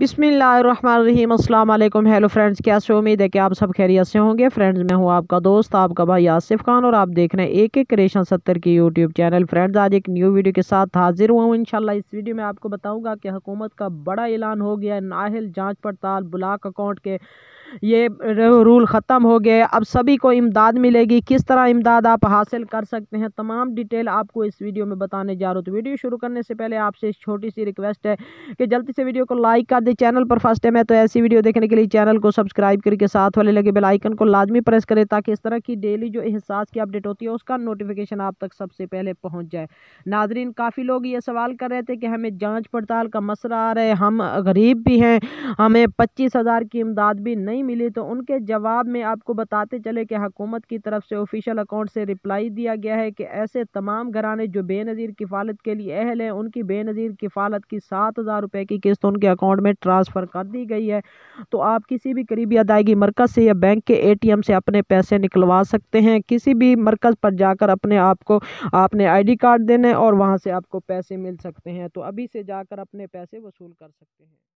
बिसमीम अल्लाम hello friends कैसे उम्मीद है कि आप सब खैरियत से होंगे फ्रेंड्स मैं हूं आपका दोस्त आपका भाई आसिफ खान और आप देख रहे हैं एक एक क्रेशन सत्तर की यूट्यूब चैनल फ्रेंड्स आज एक न्यू वीडियो के साथ हाजिर हुआ हूं इनशाला इस वीडियो में आपको बताऊंगा कि हुकूमत का बड़ा ऐलान हो गया है नाहल जाँच पड़ताल ब्लाक अकाउंट के ये रूल ख़त्म हो गए अब सभी को इमदाद मिलेगी किस तरह इमदाद आप हासिल कर सकते हैं तमाम डिटेल आपको इस वीडियो में बताने जा रहा हूँ तो वीडियो शुरू करने से पहले आपसे छोटी सी रिक्वेस्ट है कि जल्दी से वीडियो को लाइक कर दें चैनल पर फर्स्ट टाइम है तो ऐसी वीडियो देखने के लिए चैनल को सब्सक्राइब करके साथ वाले लगे बेलाइकन को लाजमी प्रेस करें ताकि इस तरह की डेली जो एहसास की अपडेट होती है उसका नोटिफिकेशन आप तक सबसे पहले पहुँच जाए नाजरीन काफ़ी लोग ये सवाल कर रहे थे कि हमें जाँच पड़ताल का मसला आ रहा है हम गरीब भी हैं हमें पच्चीस हज़ार की इमदाद भी नहीं नहीं मिली तो उनके जवाब में आपको बताते चले कि हकूमत की तरफ से ऑफिशियल अकाउंट से रिप्लाई दिया गया है कि ऐसे तमाम घराने जो बेनज़ीर किफ़ालत के लिए अहल हैं उनकी बेनज़ीर किफ़ालत की सात हज़ार रुपये की किस्त उनके अकाउंट में ट्रांसफ़र कर दी गई है तो आप किसी भी करीबी अदायगी मरकज़ से या बैंक के ए टी एम से अपने पैसे निकलवा सकते हैं किसी भी मरकज़ पर जाकर अपने आप को आपने आई डी कार्ड देना है और वहाँ से आपको पैसे मिल सकते हैं तो अभी से जाकर अपने पैसे वसूल कर सकते हैं